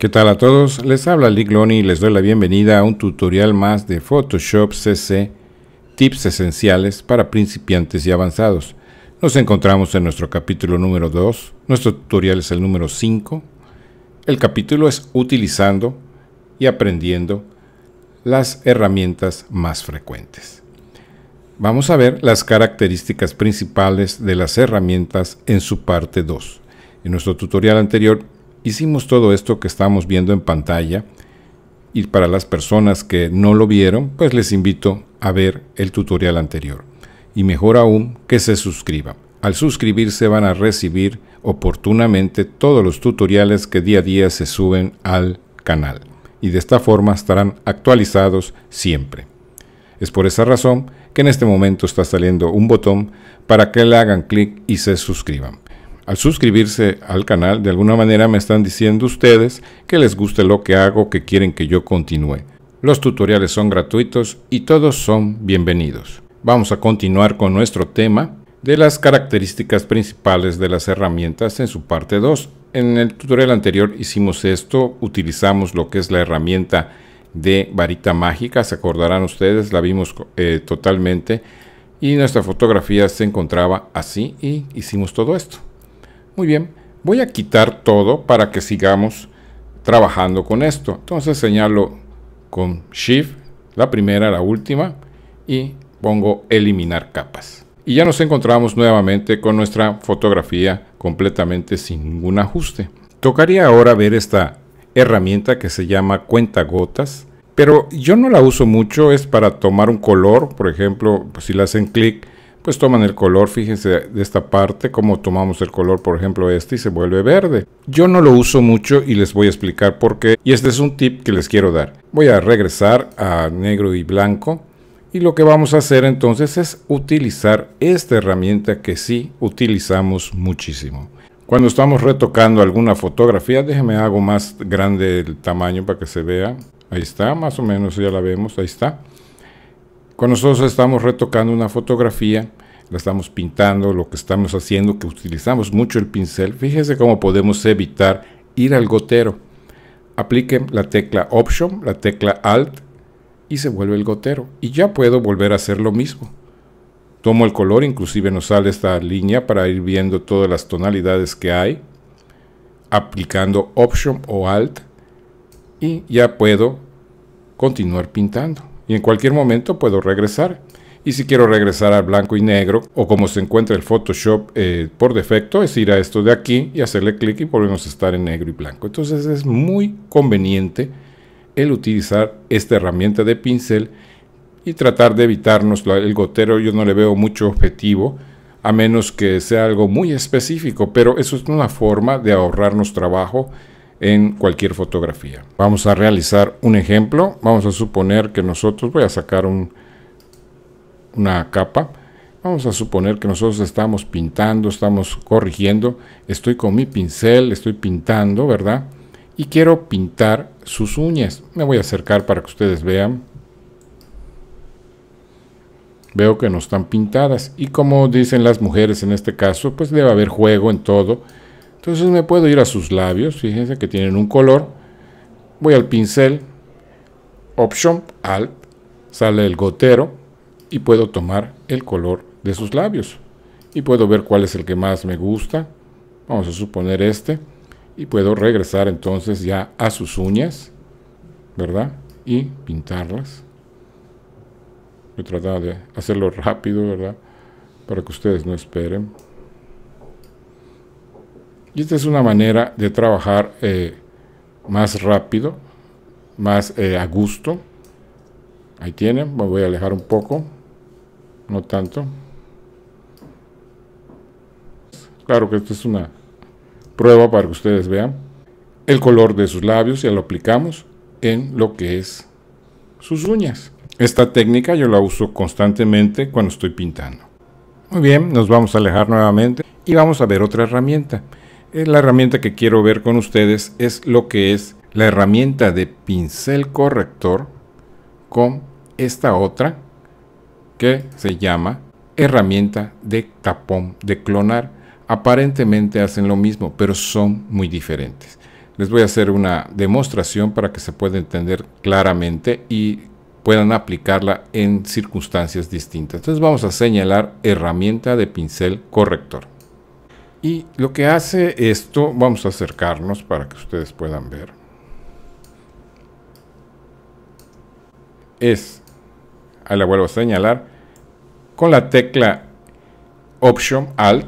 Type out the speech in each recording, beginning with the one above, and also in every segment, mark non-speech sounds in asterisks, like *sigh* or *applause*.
¿Qué tal a todos? Les habla Lick y les doy la bienvenida a un tutorial más de Photoshop CC Tips Esenciales para Principiantes y Avanzados. Nos encontramos en nuestro capítulo número 2, nuestro tutorial es el número 5. El capítulo es Utilizando y Aprendiendo las herramientas más frecuentes. Vamos a ver las características principales de las herramientas en su parte 2. En nuestro tutorial anterior Hicimos todo esto que estamos viendo en pantalla y para las personas que no lo vieron, pues les invito a ver el tutorial anterior. Y mejor aún, que se suscriban. Al suscribirse van a recibir oportunamente todos los tutoriales que día a día se suben al canal y de esta forma estarán actualizados siempre. Es por esa razón que en este momento está saliendo un botón para que le hagan clic y se suscriban al suscribirse al canal, de alguna manera me están diciendo ustedes que les guste lo que hago, que quieren que yo continúe. Los tutoriales son gratuitos y todos son bienvenidos. Vamos a continuar con nuestro tema de las características principales de las herramientas en su parte 2. En el tutorial anterior hicimos esto, utilizamos lo que es la herramienta de varita mágica, se acordarán ustedes, la vimos eh, totalmente y nuestra fotografía se encontraba así y hicimos todo esto. Muy bien, voy a quitar todo para que sigamos trabajando con esto. Entonces señalo con Shift, la primera, la última, y pongo eliminar capas. Y ya nos encontramos nuevamente con nuestra fotografía completamente sin ningún ajuste. Tocaría ahora ver esta herramienta que se llama cuenta gotas, pero yo no la uso mucho, es para tomar un color, por ejemplo, si le hacen clic pues toman el color, fíjense de esta parte, como tomamos el color, por ejemplo, este y se vuelve verde. Yo no lo uso mucho y les voy a explicar por qué. Y este es un tip que les quiero dar. Voy a regresar a negro y blanco. Y lo que vamos a hacer entonces es utilizar esta herramienta que sí utilizamos muchísimo. Cuando estamos retocando alguna fotografía, déjenme hago más grande el tamaño para que se vea. Ahí está, más o menos ya la vemos, ahí está. Cuando nosotros estamos retocando una fotografía, la estamos pintando, lo que estamos haciendo, que utilizamos mucho el pincel. Fíjense cómo podemos evitar ir al gotero. Apliquen la tecla Option, la tecla Alt y se vuelve el gotero. Y ya puedo volver a hacer lo mismo. Tomo el color, inclusive nos sale esta línea para ir viendo todas las tonalidades que hay. Aplicando Option o Alt y ya puedo continuar pintando y en cualquier momento puedo regresar. Y si quiero regresar al blanco y negro o como se encuentra el Photoshop eh, por defecto, es ir a esto de aquí y hacerle clic y volvemos a estar en negro y blanco. Entonces es muy conveniente el utilizar esta herramienta de pincel y tratar de evitarnos el gotero. Yo no le veo mucho objetivo a menos que sea algo muy específico, pero eso es una forma de ahorrarnos trabajo en cualquier fotografía. Vamos a realizar un ejemplo. Vamos a suponer que nosotros, voy a sacar una capa. Vamos a suponer que nosotros estamos pintando, estamos corrigiendo. Estoy con mi pincel, estoy pintando, ¿verdad? Y quiero pintar sus uñas. Me voy a acercar para que ustedes vean. Veo que no están pintadas. Y como dicen las mujeres en este caso, pues debe haber juego en todo entonces me puedo ir a sus labios, fíjense que tienen un color. Voy al pincel, Option, Alt, sale el gotero y puedo tomar el color de sus labios. Y puedo ver cuál es el que más me gusta. Vamos a suponer este. Y puedo regresar entonces ya a sus uñas, ¿verdad? Y pintarlas. he tratado de hacerlo rápido, ¿verdad? Para que ustedes no esperen. Y esta es una manera de trabajar eh, más rápido, más eh, a gusto. Ahí tienen, me voy a alejar un poco, no tanto. Claro que esto es una prueba para que ustedes vean el color de sus labios, y lo aplicamos en lo que es sus uñas. Esta técnica yo la uso constantemente cuando estoy pintando. Muy bien, nos vamos a alejar nuevamente y vamos a ver otra herramienta la herramienta que quiero ver con ustedes es lo que es la herramienta de pincel corrector con esta otra que se llama herramienta de tapón de clonar. Aparentemente hacen lo mismo, pero son muy diferentes. Les voy a hacer una demostración para que se pueda entender claramente y puedan aplicarla en circunstancias distintas. Entonces vamos a señalar herramienta de pincel corrector. Y lo que hace esto, vamos a acercarnos para que ustedes puedan ver, es, ahí la vuelvo a señalar, con la tecla Option Alt,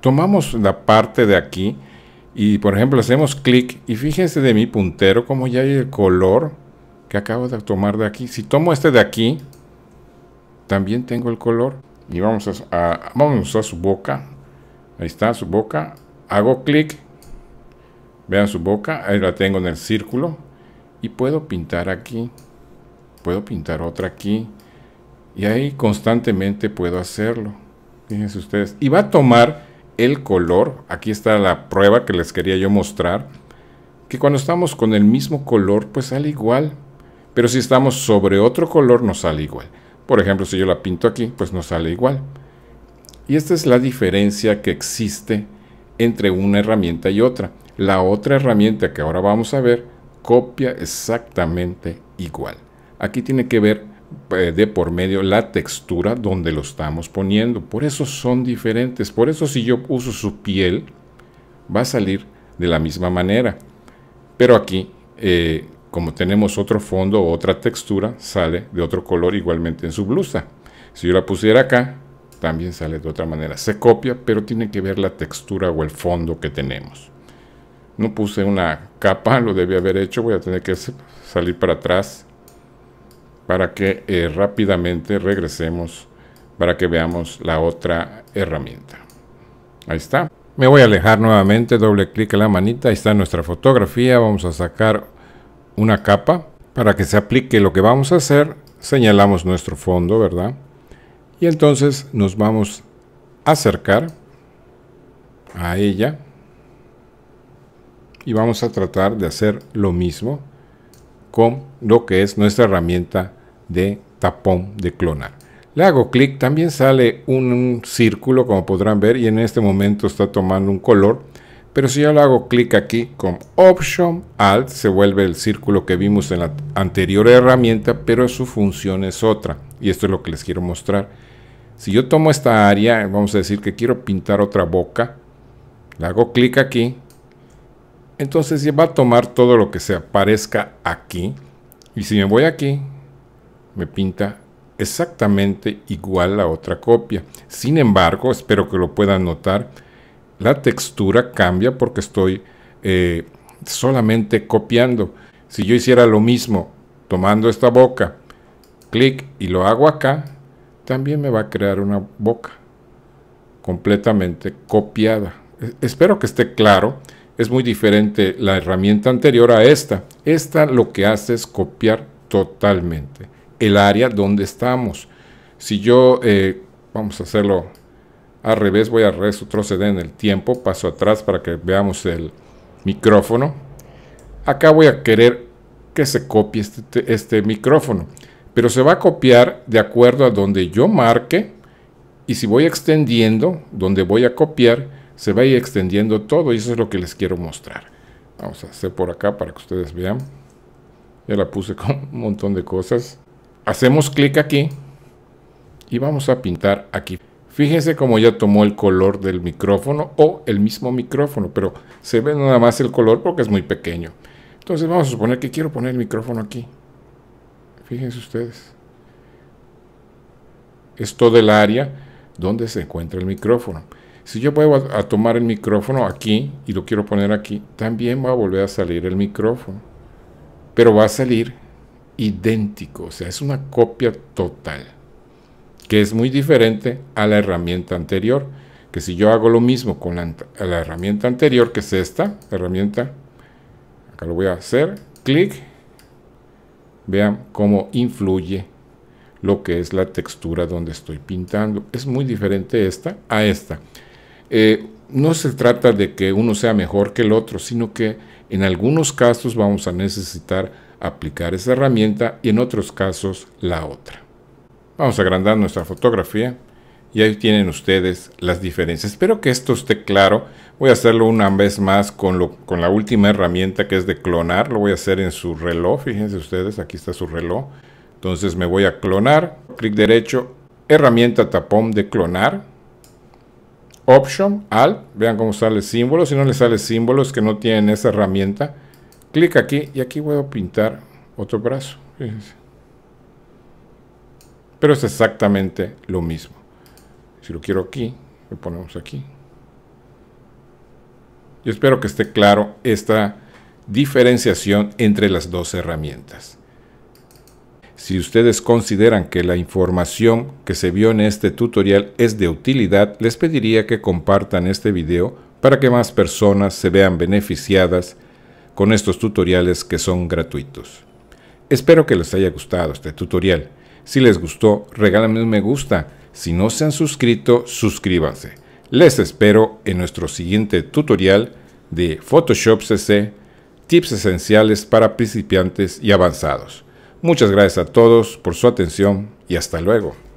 tomamos la parte de aquí y por ejemplo hacemos clic y fíjense de mi puntero como ya hay el color que acabo de tomar de aquí. Si tomo este de aquí, también tengo el color y vamos a, vamos a su boca Ahí está su boca. Hago clic. Vean su boca. Ahí la tengo en el círculo. Y puedo pintar aquí. Puedo pintar otra aquí. Y ahí constantemente puedo hacerlo. Fíjense ustedes. Y va a tomar el color. Aquí está la prueba que les quería yo mostrar. Que cuando estamos con el mismo color, pues sale igual. Pero si estamos sobre otro color, no sale igual. Por ejemplo, si yo la pinto aquí, pues no sale igual. Y esta es la diferencia que existe entre una herramienta y otra. La otra herramienta que ahora vamos a ver copia exactamente igual. Aquí tiene que ver eh, de por medio la textura donde lo estamos poniendo. Por eso son diferentes. Por eso si yo uso su piel, va a salir de la misma manera. Pero aquí, eh, como tenemos otro fondo o otra textura, sale de otro color igualmente en su blusa. Si yo la pusiera acá, también sale de otra manera. Se copia, pero tiene que ver la textura o el fondo que tenemos. No puse una capa, *laughs* lo debí haber hecho. Voy a tener que salir para atrás para que eh, rápidamente regresemos para que veamos la otra herramienta. Ahí está. Me voy a alejar nuevamente, doble clic en la manita, ahí está nuestra fotografía. Vamos a sacar una capa para que se aplique lo que vamos a hacer. Señalamos nuestro fondo, ¿verdad? Y entonces nos vamos a acercar a ella y vamos a tratar de hacer lo mismo con lo que es nuestra herramienta de tapón de clonar. Le hago clic, también sale un círculo como podrán ver y en este momento está tomando un color. Pero si yo le hago clic aquí con Option Alt se vuelve el círculo que vimos en la anterior herramienta, pero su función es otra. Y esto es lo que les quiero mostrar. Si yo tomo esta área, vamos a decir que quiero pintar otra boca, le hago clic aquí, entonces va a tomar todo lo que se aparezca aquí. Y si me voy aquí, me pinta exactamente igual la otra copia. Sin embargo, espero que lo puedan notar, la textura cambia porque estoy eh, solamente copiando. Si yo hiciera lo mismo tomando esta boca, clic y lo hago acá, también me va a crear una boca completamente copiada. E, espero que esté claro. Es muy diferente la herramienta anterior a esta. Esta lo que hace es copiar totalmente el área donde estamos. Si yo, eh, vamos a hacerlo al revés, voy a retroceder en el tiempo, paso atrás para que veamos el micrófono. Acá voy a querer que se copie este, este micrófono pero se va a copiar de acuerdo a donde yo marque y si voy extendiendo, donde voy a copiar, se va a ir extendiendo todo y eso es lo que les quiero mostrar. Vamos a hacer por acá para que ustedes vean. Ya la puse con un montón de cosas. Hacemos clic aquí y vamos a pintar aquí. Fíjense cómo ya tomó el color del micrófono o el mismo micrófono, pero se ve nada más el color porque es muy pequeño. Entonces vamos a suponer que quiero poner el micrófono aquí. Fíjense ustedes. Es todo el área donde se encuentra el micrófono. Si yo voy a tomar el micrófono aquí y lo quiero poner aquí, también va a volver a salir el micrófono. Pero va a salir idéntico, o sea, es una copia total, que es muy diferente a la herramienta anterior. Que si yo hago lo mismo con la, herramienta anterior, que es esta, la herramienta, acá lo voy a hacer, clic, Vean cómo influye lo que es la textura donde estoy pintando. Es muy diferente esta a esta. Eh, no se trata de que uno sea mejor que el otro, sino que en algunos casos vamos a necesitar aplicar esa herramienta y en otros casos la otra. Vamos a agrandar nuestra fotografía y ahí tienen ustedes las diferencias. Espero que esto esté claro. Voy a hacerlo una vez más con, la última herramienta que es de clonar. Lo voy a hacer en su reloj. Fíjense ustedes, aquí está su reloj. Entonces me voy a clonar. Clic derecho, herramienta tapón de clonar. Option, Alt. Vean cómo sale símbolo. Si no le sale símbolo es que no tienen esa herramienta. Clic aquí y aquí voy a pintar otro brazo. Fíjense. Pero es exactamente lo mismo. Si lo quiero aquí, lo ponemos aquí. Yo espero que esté claro esta diferenciación entre las dos herramientas. Si ustedes consideran que la información que se vio en este tutorial es de utilidad, les pediría que compartan este video para que más personas se vean beneficiadas con estos tutoriales que son gratuitos. Espero que les haya gustado este tutorial. Si les gustó, regálame un me gusta si no se han suscrito, suscríbanse. Les espero en nuestro siguiente tutorial de Photoshop CC, tips esenciales para principiantes y avanzados. Muchas gracias a todos por su atención y hasta luego.